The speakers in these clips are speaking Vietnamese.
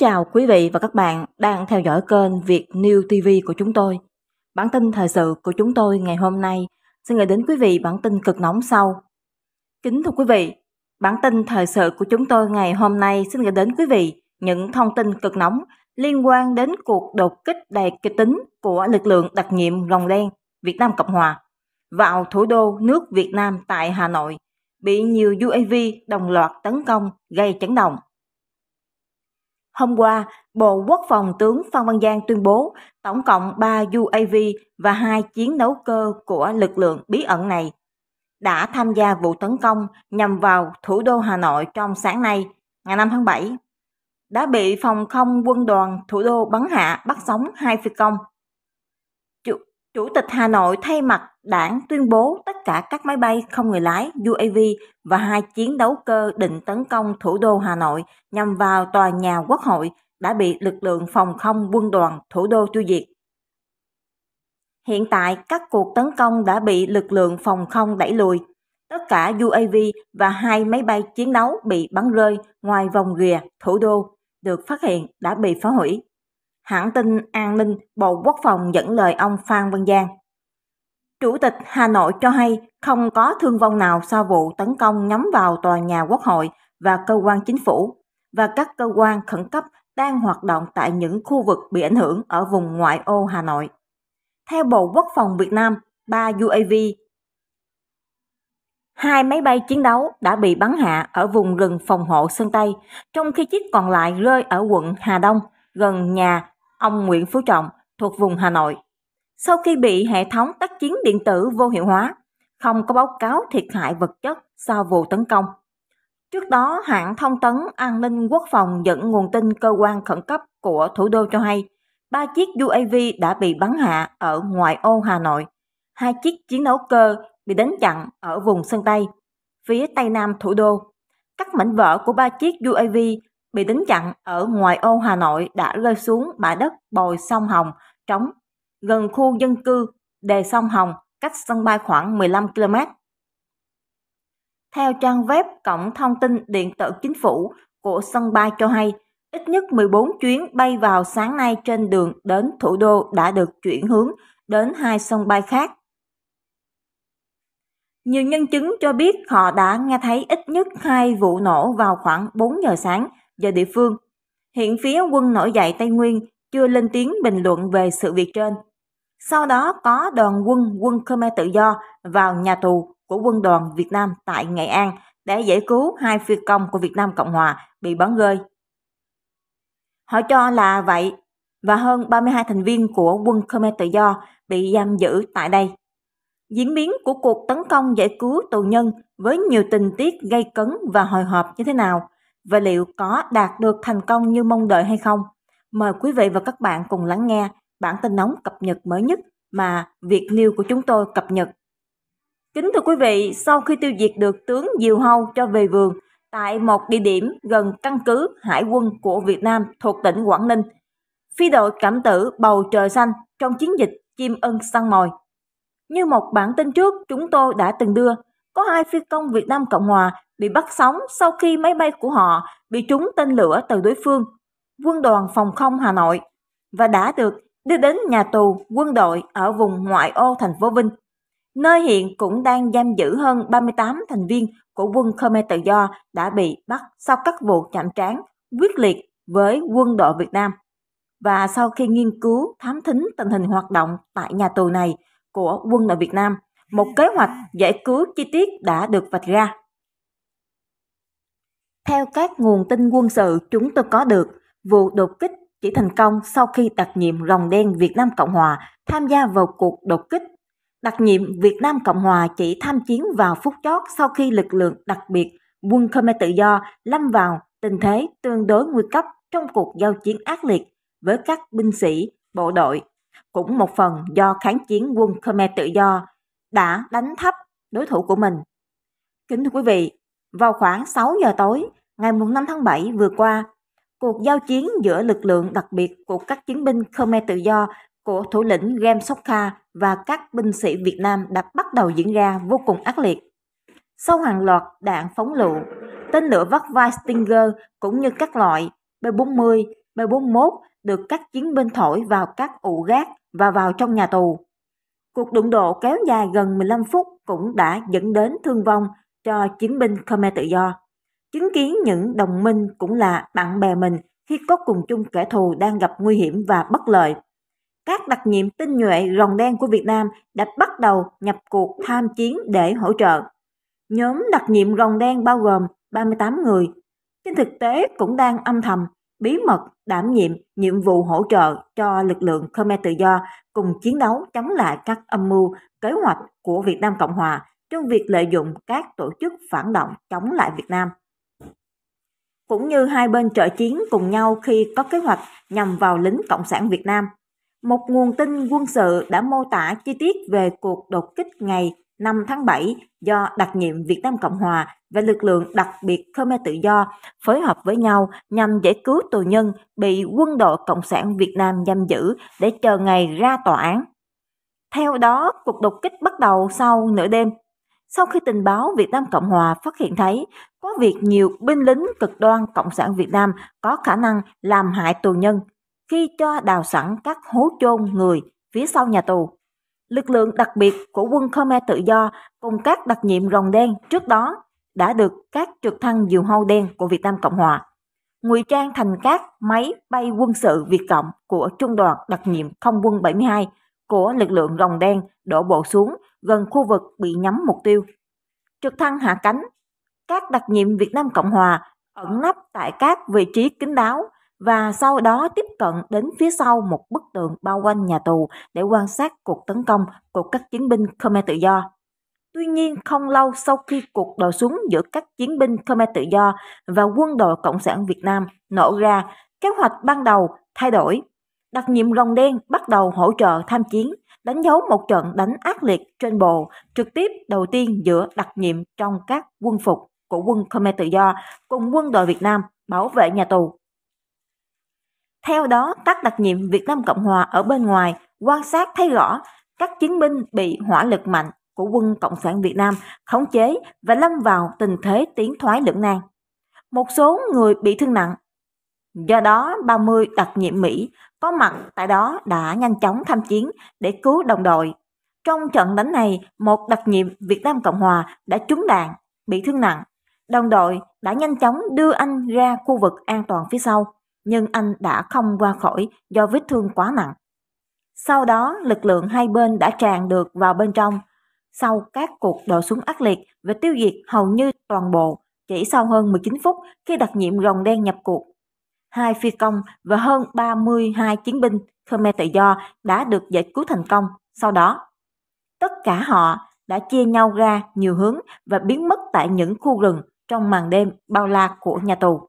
chào quý vị và các bạn đang theo dõi kênh Việt New TV của chúng tôi. Bản tin thời sự của chúng tôi ngày hôm nay xin gửi đến quý vị bản tin cực nóng sau. Kính thưa quý vị, bản tin thời sự của chúng tôi ngày hôm nay xin gửi đến quý vị những thông tin cực nóng liên quan đến cuộc đột kích đầy kịch tính của lực lượng đặc nhiệm Rồng Đen Việt Nam Cộng Hòa vào thủ đô nước Việt Nam tại Hà Nội bị nhiều UAV đồng loạt tấn công gây chấn động. Hôm qua, Bộ Quốc phòng tướng Phan Văn Giang tuyên bố tổng cộng 3 UAV và 2 chiến đấu cơ của lực lượng bí ẩn này đã tham gia vụ tấn công nhằm vào thủ đô Hà Nội trong sáng nay, ngày 5 tháng 7, đã bị phòng không quân đoàn thủ đô bắn hạ bắt sống hai phi công. Chủ, Chủ tịch Hà Nội thay mặt đảng tuyên bố tất cả các máy bay không người lái UAV và hai chiến đấu cơ định tấn công thủ đô Hà Nội nhằm vào tòa nhà quốc hội đã bị lực lượng phòng không quân đoàn thủ đô tiêu diệt. Hiện tại, các cuộc tấn công đã bị lực lượng phòng không đẩy lùi. Tất cả UAV và hai máy bay chiến đấu bị bắn rơi ngoài vòng rìa thủ đô được phát hiện đã bị phá hủy. Hãng tin an ninh Bộ Quốc phòng dẫn lời ông Phan Văn Giang Chủ tịch Hà Nội cho hay không có thương vong nào sau vụ tấn công nhắm vào tòa nhà Quốc hội và cơ quan chính phủ và các cơ quan khẩn cấp đang hoạt động tại những khu vực bị ảnh hưởng ở vùng ngoại ô Hà Nội. Theo Bộ Quốc phòng Việt Nam, 3 UAV Hai máy bay chiến đấu đã bị bắn hạ ở vùng rừng phòng hộ Sơn Tây, trong khi chiếc còn lại rơi ở quận Hà Đông, gần nhà ông Nguyễn Phú Trọng, thuộc vùng Hà Nội sau khi bị hệ thống tác chiến điện tử vô hiệu hóa, không có báo cáo thiệt hại vật chất sau vụ tấn công. Trước đó, hãng thông tấn an ninh quốc phòng dẫn nguồn tin cơ quan khẩn cấp của thủ đô cho hay, ba chiếc UAV đã bị bắn hạ ở ngoại ô Hà Nội, hai chiếc chiến đấu cơ bị đánh chặn ở vùng sân Tây, phía Tây Nam thủ đô. Các mảnh vỡ của ba chiếc UAV bị đánh chặn ở ngoài ô Hà Nội đã rơi xuống bãi đất bồi sông Hồng trống gần khu dân cư Đề Sông Hồng, cách sân bay khoảng 15 km. Theo trang web Cổng Thông tin Điện tử Chính phủ của sân bay cho hay, ít nhất 14 chuyến bay vào sáng nay trên đường đến thủ đô đã được chuyển hướng đến hai sân bay khác. Nhiều nhân chứng cho biết họ đã nghe thấy ít nhất hai vụ nổ vào khoảng 4 giờ sáng giờ địa phương. Hiện phía quân nổi dậy Tây Nguyên chưa lên tiếng bình luận về sự việc trên. Sau đó có đoàn quân quân Khmer Tự Do vào nhà tù của quân đoàn Việt Nam tại Nghệ An để giải cứu hai phi công của Việt Nam Cộng Hòa bị bắn rơi. Họ cho là vậy và hơn 32 thành viên của quân Khmer Tự Do bị giam giữ tại đây. Diễn biến của cuộc tấn công giải cứu tù nhân với nhiều tình tiết gây cấn và hồi hộp như thế nào và liệu có đạt được thành công như mong đợi hay không? Mời quý vị và các bạn cùng lắng nghe bản tin nóng cập nhật mới nhất mà Việt News của chúng tôi cập nhật. Kính thưa quý vị, sau khi tiêu diệt được tướng Diều Hâu cho về vườn tại một địa điểm gần căn cứ hải quân của Việt Nam thuộc tỉnh Quảng Ninh, phi đội cảm tử bầu trời xanh trong chiến dịch chim ưng săn mồi. Như một bản tin trước chúng tôi đã từng đưa, có hai phi công Việt Nam Cộng Hòa bị bắt sống sau khi máy bay của họ bị trúng tên lửa từ đối phương, quân đoàn phòng không Hà Nội, và đã được đưa đến nhà tù quân đội ở vùng ngoại ô thành phố Vinh, nơi hiện cũng đang giam giữ hơn 38 thành viên của quân Khmer Tự Do đã bị bắt sau các vụ chạm trán quyết liệt với quân đội Việt Nam. Và sau khi nghiên cứu thám thính tình hình hoạt động tại nhà tù này của quân đội Việt Nam, một kế hoạch giải cứu chi tiết đã được vạch ra. Theo các nguồn tin quân sự chúng tôi có được, vụ đột kích chỉ thành công sau khi đặc nhiệm Rồng Đen Việt Nam Cộng Hòa tham gia vào cuộc đột kích. Đặc nhiệm Việt Nam Cộng Hòa chỉ tham chiến vào phút chót sau khi lực lượng đặc biệt quân Khmer Tự Do lâm vào tình thế tương đối nguy cấp trong cuộc giao chiến ác liệt với các binh sĩ, bộ đội, cũng một phần do kháng chiến quân Khmer Tự Do đã đánh thấp đối thủ của mình. Kính thưa quý vị, vào khoảng 6 giờ tối ngày 5 tháng 7 vừa qua, Cuộc giao chiến giữa lực lượng đặc biệt của các chiến binh Khmer Tự Do của thủ lĩnh Gem Sokha và các binh sĩ Việt Nam đã bắt đầu diễn ra vô cùng ác liệt. Sau hàng loạt đạn phóng lựu, tên lửa vắt vai Stinger cũng như các loại B-40, B-41 được các chiến binh thổi vào các ụ gác và vào trong nhà tù. Cuộc đụng độ kéo dài gần 15 phút cũng đã dẫn đến thương vong cho chiến binh Khmer Tự Do. Chứng kiến những đồng minh cũng là bạn bè mình khi có cùng chung kẻ thù đang gặp nguy hiểm và bất lợi. Các đặc nhiệm tinh nhuệ rồng đen của Việt Nam đã bắt đầu nhập cuộc tham chiến để hỗ trợ. Nhóm đặc nhiệm rồng đen bao gồm 38 người, trên thực tế cũng đang âm thầm, bí mật đảm nhiệm nhiệm vụ hỗ trợ cho lực lượng Khmer Tự Do cùng chiến đấu chống lại các âm mưu, kế hoạch của Việt Nam Cộng Hòa trong việc lợi dụng các tổ chức phản động chống lại Việt Nam cũng như hai bên trợ chiến cùng nhau khi có kế hoạch nhằm vào lính Cộng sản Việt Nam. Một nguồn tin quân sự đã mô tả chi tiết về cuộc đột kích ngày 5 tháng 7 do đặc nhiệm Việt Nam Cộng Hòa và lực lượng đặc biệt Khmer Tự Do phối hợp với nhau nhằm giải cứu tù nhân bị quân đội Cộng sản Việt Nam giam giữ để chờ ngày ra tòa án. Theo đó, cuộc đột kích bắt đầu sau nửa đêm sau khi tình báo Việt Nam Cộng Hòa phát hiện thấy có việc nhiều binh lính cực đoan Cộng sản Việt Nam có khả năng làm hại tù nhân khi cho đào sẵn các hố chôn người phía sau nhà tù. Lực lượng đặc biệt của quân Khmer tự do cùng các đặc nhiệm rồng đen trước đó đã được các trực thăng diều hâu đen của Việt Nam Cộng Hòa ngụy trang thành các máy bay quân sự Việt Cộng của Trung đoàn đặc nhiệm không quân 72 của lực lượng rồng đen đổ bộ xuống gần khu vực bị nhắm mục tiêu. Trực thăng hạ cánh, các đặc nhiệm Việt Nam Cộng Hòa ẩn nấp tại các vị trí kín đáo và sau đó tiếp cận đến phía sau một bức tường bao quanh nhà tù để quan sát cuộc tấn công của các chiến binh Khmer tự do. Tuy nhiên, không lâu sau khi cuộc đổ súng giữa các chiến binh Khmer tự do và quân đội Cộng sản Việt Nam nổ ra, kế hoạch ban đầu thay đổi đặc nhiệm rồng đen bắt đầu hỗ trợ tham chiến, đánh dấu một trận đánh ác liệt trên bộ, trực tiếp đầu tiên giữa đặc nhiệm trong các quân phục của quân Khmer Tự Do cùng quân đội Việt Nam bảo vệ nhà tù. Theo đó, các đặc nhiệm Việt Nam Cộng Hòa ở bên ngoài quan sát thấy rõ các chiến binh bị hỏa lực mạnh của quân Cộng sản Việt Nam khống chế và lâm vào tình thế tiến thoái lưỡng nan. Một số người bị thương nặng. Do đó, 30 đặc nhiệm Mỹ có mặt tại đó đã nhanh chóng tham chiến để cứu đồng đội. Trong trận đánh này, một đặc nhiệm Việt Nam Cộng Hòa đã trúng đạn, bị thương nặng. Đồng đội đã nhanh chóng đưa anh ra khu vực an toàn phía sau, nhưng anh đã không qua khỏi do vết thương quá nặng. Sau đó, lực lượng hai bên đã tràn được vào bên trong. Sau các cuộc đổ súng ác liệt và tiêu diệt hầu như toàn bộ, chỉ sau hơn 19 phút khi đặc nhiệm rồng đen nhập cuộc, hai phi công và hơn 32 chiến binh Khmer tự do đã được giải cứu thành công sau đó. Tất cả họ đã chia nhau ra nhiều hướng và biến mất tại những khu rừng trong màn đêm bao la của nhà tù.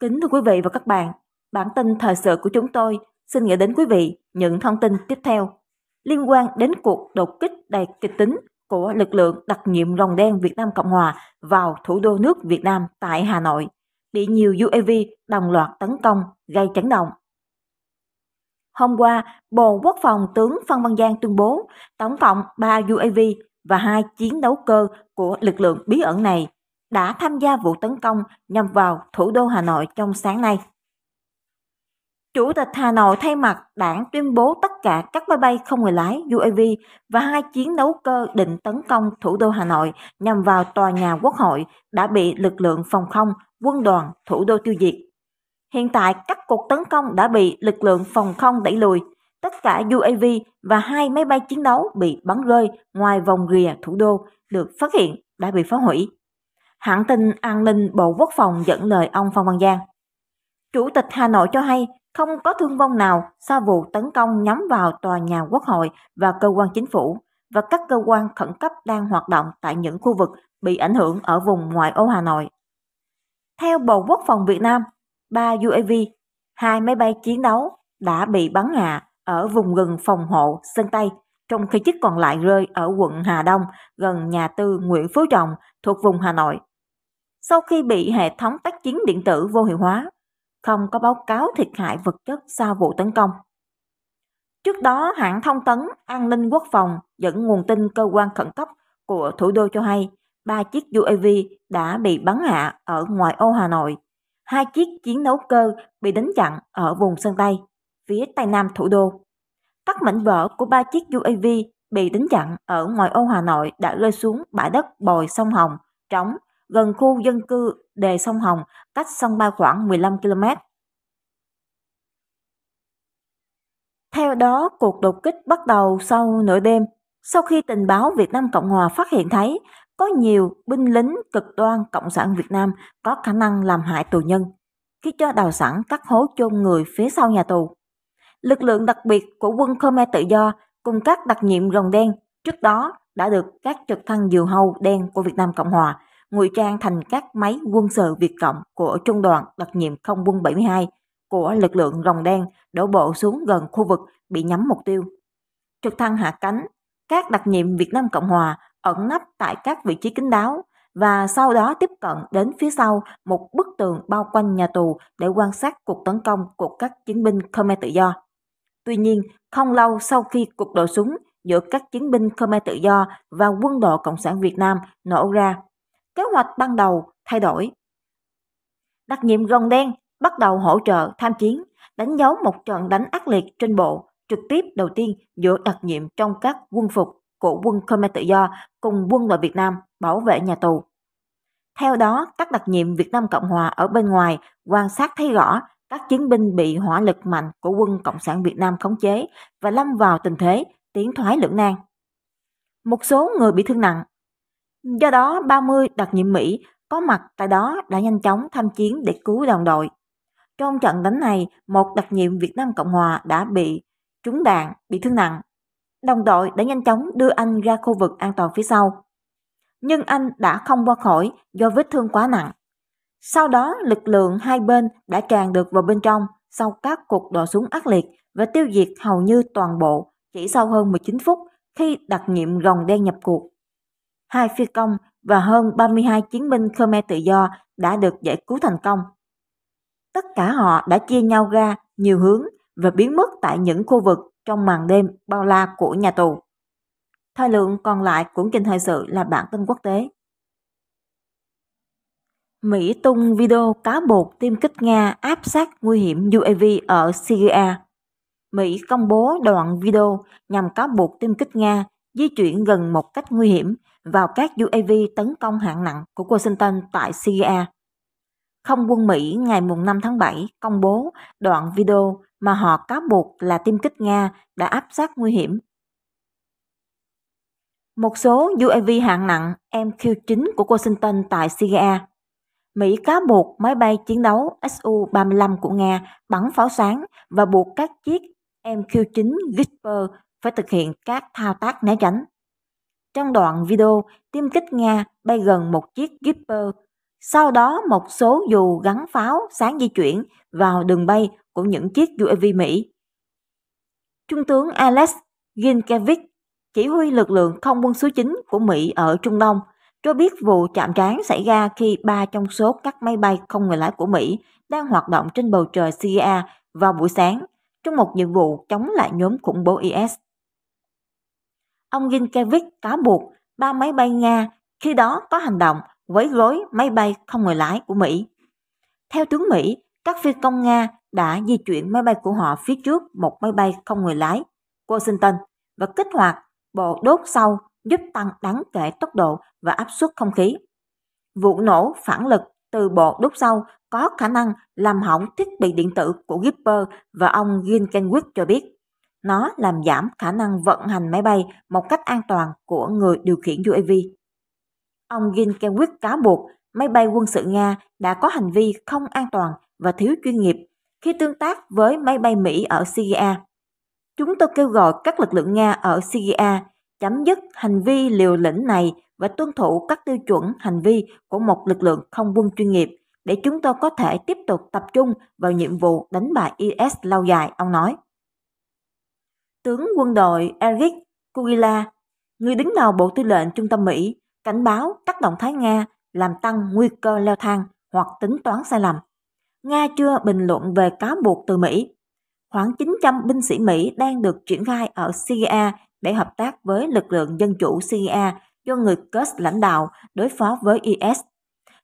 Kính thưa quý vị và các bạn, bản tin thời sự của chúng tôi xin gửi đến quý vị những thông tin tiếp theo liên quan đến cuộc đột kích đầy kịch tính của lực lượng đặc nhiệm rồng đen Việt Nam Cộng Hòa vào thủ đô nước Việt Nam tại Hà Nội bị nhiều UAV đồng loạt tấn công, gây chấn động. Hôm qua, Bộ Quốc phòng tướng Phan Văn Giang tuyên bố tổng cộng 3 UAV và hai chiến đấu cơ của lực lượng bí ẩn này đã tham gia vụ tấn công nhằm vào thủ đô Hà Nội trong sáng nay. Chủ tịch Hà Nội thay mặt đảng tuyên bố tất cả các máy bay không người lái UAV và hai chiến đấu cơ định tấn công thủ đô Hà Nội nhằm vào tòa nhà quốc hội đã bị lực lượng phòng không, quân đoàn, thủ đô tiêu diệt. Hiện tại, các cuộc tấn công đã bị lực lượng phòng không đẩy lùi. Tất cả UAV và hai máy bay chiến đấu bị bắn rơi ngoài vòng rìa thủ đô được phát hiện đã bị phá hủy. Hãng tin an ninh Bộ Quốc phòng dẫn lời ông Phan Văn Giang. Chủ tịch Hà Nội cho hay không có thương vong nào sau vụ tấn công nhắm vào tòa nhà quốc hội và cơ quan chính phủ và các cơ quan khẩn cấp đang hoạt động tại những khu vực bị ảnh hưởng ở vùng ngoại ô Hà Nội. Theo Bộ Quốc phòng Việt Nam, 3 UAV, hai máy bay chiến đấu đã bị bắn hạ ở vùng gần phòng hộ Sơn Tây, trong khi chiếc còn lại rơi ở quận Hà Đông gần nhà tư Nguyễn Phú Trọng thuộc vùng Hà Nội. Sau khi bị hệ thống tác chiến điện tử vô hiệu hóa, không có báo cáo thiệt hại vật chất sau vụ tấn công. Trước đó, hãng thông tấn An ninh Quốc phòng dẫn nguồn tin cơ quan khẩn cấp của thủ đô cho hay ba chiếc UAV đã bị bắn hạ ở ngoại ô Hà Nội. Hai chiếc chiến đấu cơ bị đánh chặn ở vùng sân Tây, phía Tây Nam thủ đô. Các mảnh vỡ của ba chiếc UAV bị đánh chặn ở ngoại ô Hà Nội đã rơi xuống bãi đất bồi sông Hồng, trống gần khu dân cư đề sông Hồng, cách sông bay khoảng 15 km. Theo đó, cuộc đột kích bắt đầu sau nửa đêm, sau khi tình báo Việt Nam Cộng Hòa phát hiện thấy có nhiều binh lính cực đoan Cộng sản Việt Nam có khả năng làm hại tù nhân, khi cho đào sẵn các hố chôn người phía sau nhà tù. Lực lượng đặc biệt của quân Khmer Tự Do cùng các đặc nhiệm rồng đen trước đó đã được các trực thăng diều hâu đen của Việt Nam Cộng Hòa ngụy trang thành các máy quân sự Việt Cộng của Trung đoàn đặc nhiệm không quân 72 của lực lượng rồng đen đổ bộ xuống gần khu vực bị nhắm mục tiêu. Trực thăng hạ cánh, các đặc nhiệm Việt Nam Cộng Hòa ẩn nấp tại các vị trí kín đáo và sau đó tiếp cận đến phía sau một bức tường bao quanh nhà tù để quan sát cuộc tấn công của các chiến binh Khmer tự do. Tuy nhiên, không lâu sau khi cuộc đổ súng giữa các chiến binh Khmer tự do và quân đội Cộng sản Việt Nam nổ ra kế hoạch ban đầu thay đổi. Đặc nhiệm rồng đen bắt đầu hỗ trợ tham chiến, đánh dấu một trận đánh ác liệt trên bộ trực tiếp đầu tiên giữa đặc nhiệm trong các quân phục của quân Khmer Tự Do cùng quân đội Việt Nam bảo vệ nhà tù. Theo đó, các đặc nhiệm Việt Nam Cộng Hòa ở bên ngoài quan sát thấy rõ các chiến binh bị hỏa lực mạnh của quân Cộng sản Việt Nam khống chế và lâm vào tình thế tiến thoái lưỡng nan. Một số người bị thương nặng, Do đó 30 đặc nhiệm Mỹ có mặt tại đó đã nhanh chóng tham chiến để cứu đồng đội. Trong trận đánh này, một đặc nhiệm Việt Nam Cộng Hòa đã bị trúng đạn, bị thương nặng. Đồng đội đã nhanh chóng đưa anh ra khu vực an toàn phía sau. Nhưng anh đã không qua khỏi do vết thương quá nặng. Sau đó, lực lượng hai bên đã tràn được vào bên trong sau các cuộc đổ súng ác liệt và tiêu diệt hầu như toàn bộ chỉ sau hơn 19 phút khi đặc nhiệm rồng đen nhập cuộc hai phi công và hơn 32 chiến binh Khmer tự do đã được giải cứu thành công. Tất cả họ đã chia nhau ra nhiều hướng và biến mất tại những khu vực trong màn đêm bao la của nhà tù. Thời lượng còn lại của trình thời sự là bản tin quốc tế. Mỹ tung video cáo buộc tiêm kích Nga áp sát nguy hiểm UAV ở Syria. Mỹ công bố đoạn video nhằm cáo buộc tiêm kích Nga di chuyển gần một cách nguy hiểm vào các UAV tấn công hạng nặng của Washington tại Syria. Không quân Mỹ ngày 5 tháng 7 công bố đoạn video mà họ cáo buộc là tiêm kích Nga đã áp sát nguy hiểm. Một số UAV hạng nặng MQ-9 của Washington tại Syria. Mỹ cáo buộc máy bay chiến đấu Su-35 của Nga bắn pháo sáng và buộc các chiếc MQ-9 Gripper phải thực hiện các thao tác né tránh. Trong đoạn video, tiêm kích Nga bay gần một chiếc Gipper, sau đó một số dù gắn pháo sáng di chuyển vào đường bay của những chiếc UAV Mỹ. Trung tướng Alex Ginkevich, chỉ huy lực lượng không quân số 9 của Mỹ ở Trung Đông, cho biết vụ chạm trán xảy ra khi ba trong số các máy bay không người lái của Mỹ đang hoạt động trên bầu trời Syria vào buổi sáng trong một nhiệm vụ chống lại nhóm khủng bố IS ông Ginkiewicz cáo buộc ba máy bay Nga khi đó có hành động quấy rối máy bay không người lái của Mỹ. Theo tướng Mỹ, các phi công Nga đã di chuyển máy bay của họ phía trước một máy bay không người lái, Washington, và kích hoạt bộ đốt sau giúp tăng đáng kể tốc độ và áp suất không khí. Vụ nổ phản lực từ bộ đốt sau có khả năng làm hỏng thiết bị điện tử của Gipper và ông Ginkenwick cho biết. Nó làm giảm khả năng vận hành máy bay một cách an toàn của người điều khiển UAV. Ông Ginkenwick cáo buộc máy bay quân sự Nga đã có hành vi không an toàn và thiếu chuyên nghiệp khi tương tác với máy bay Mỹ ở Syria. Chúng tôi kêu gọi các lực lượng Nga ở Syria chấm dứt hành vi liều lĩnh này và tuân thủ các tiêu chuẩn hành vi của một lực lượng không quân chuyên nghiệp để chúng tôi có thể tiếp tục tập trung vào nhiệm vụ đánh bại IS lâu dài, ông nói. Tướng quân đội Eric Kugila, người đứng đầu Bộ Tư lệnh Trung tâm Mỹ, cảnh báo các động Thái Nga làm tăng nguy cơ leo thang hoặc tính toán sai lầm. Nga chưa bình luận về cáo buộc từ Mỹ. Khoảng 900 binh sĩ Mỹ đang được triển khai ở Syria để hợp tác với lực lượng dân chủ Syria do người Kurd lãnh đạo đối phó với IS.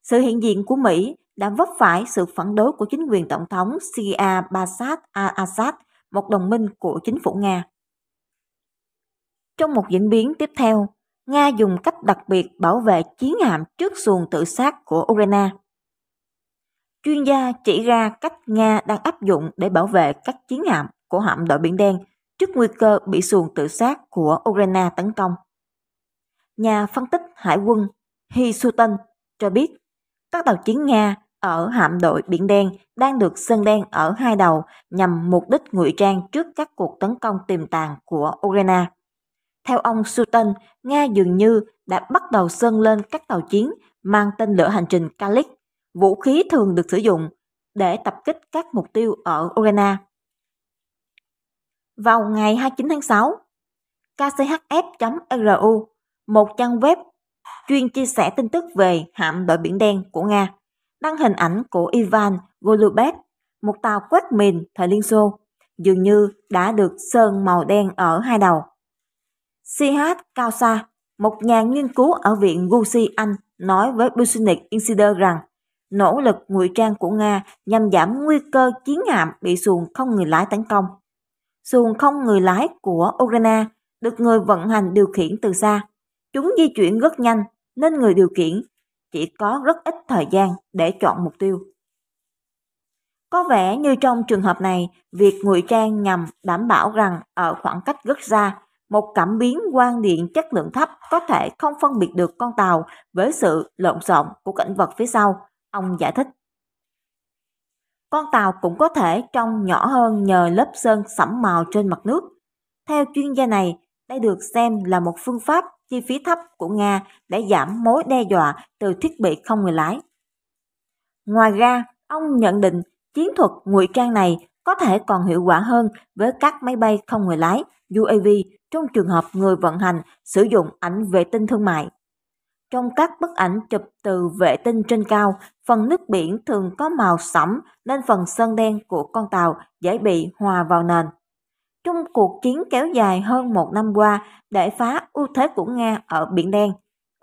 Sự hiện diện của Mỹ đã vấp phải sự phản đối của chính quyền Tổng thống Syria Bashar al-Assad, một đồng minh của chính phủ Nga. Trong một diễn biến tiếp theo, Nga dùng cách đặc biệt bảo vệ chiến hạm trước xuồng tự sát của Ukraine. Chuyên gia chỉ ra cách Nga đang áp dụng để bảo vệ các chiến hạm của hạm đội Biển Đen trước nguy cơ bị xuồng tự sát của Ukraine tấn công. Nhà phân tích hải quân hi Hisutan cho biết các tàu chiến Nga ở hạm đội Biển Đen đang được sơn đen ở hai đầu nhằm mục đích ngụy trang trước các cuộc tấn công tiềm tàng của Ukraine. Theo ông Sultan, Nga dường như đã bắt đầu sơn lên các tàu chiến mang tên lửa hành trình Kalik, vũ khí thường được sử dụng để tập kích các mục tiêu ở Ukraine. Vào ngày 29 tháng 6, kchf.ru, một trang web chuyên chia sẻ tin tức về hạm đội Biển Đen của Nga, đăng hình ảnh của Ivan Golubev, một tàu quét mìn thời Liên Xô, dường như đã được sơn màu đen ở hai đầu cao Kausa, một nhà nghiên cứu ở Viện Gucci Anh, nói với Business Insider rằng nỗ lực ngụy trang của Nga nhằm giảm nguy cơ chiến hạm bị xuồng không người lái tấn công. Xuồng không người lái của Ukraine được người vận hành điều khiển từ xa. Chúng di chuyển rất nhanh nên người điều khiển chỉ có rất ít thời gian để chọn mục tiêu. Có vẻ như trong trường hợp này, việc ngụy trang nhằm đảm bảo rằng ở khoảng cách rất xa, một cảm biến quang điện chất lượng thấp có thể không phân biệt được con tàu với sự lộn xộn của cảnh vật phía sau, ông giải thích. Con tàu cũng có thể trông nhỏ hơn nhờ lớp sơn sẫm màu trên mặt nước. Theo chuyên gia này, đây được xem là một phương pháp chi phí thấp của Nga để giảm mối đe dọa từ thiết bị không người lái. Ngoài ra, ông nhận định chiến thuật ngụy trang này có thể còn hiệu quả hơn với các máy bay không người lái UAV trong trường hợp người vận hành sử dụng ảnh vệ tinh thương mại. Trong các bức ảnh chụp từ vệ tinh trên cao, phần nước biển thường có màu sẫm nên phần sơn đen của con tàu dễ bị hòa vào nền. Trong cuộc chiến kéo dài hơn một năm qua để phá ưu thế của Nga ở Biển Đen,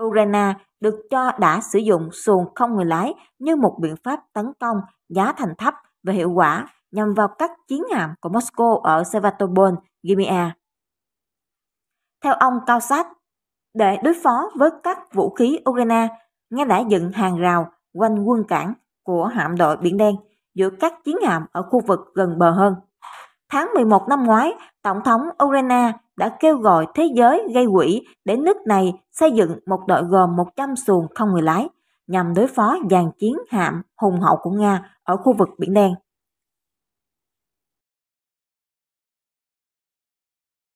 Ukraine được cho đã sử dụng xuồng không người lái như một biện pháp tấn công giá thành thấp và hiệu quả nhằm vào các chiến hạm của Moscow ở Sevastopol, Crimea theo ông Cao Sát, để đối phó với các vũ khí Ukraine, Nga đã dựng hàng rào quanh quân cảng của hạm đội Biển Đen giữa các chiến hạm ở khu vực gần bờ hơn. Tháng 11 năm ngoái, Tổng thống Ukraine đã kêu gọi thế giới gây quỹ để nước này xây dựng một đội gồm 100 xuồng không người lái nhằm đối phó dàn chiến hạm hùng hậu của Nga ở khu vực Biển Đen.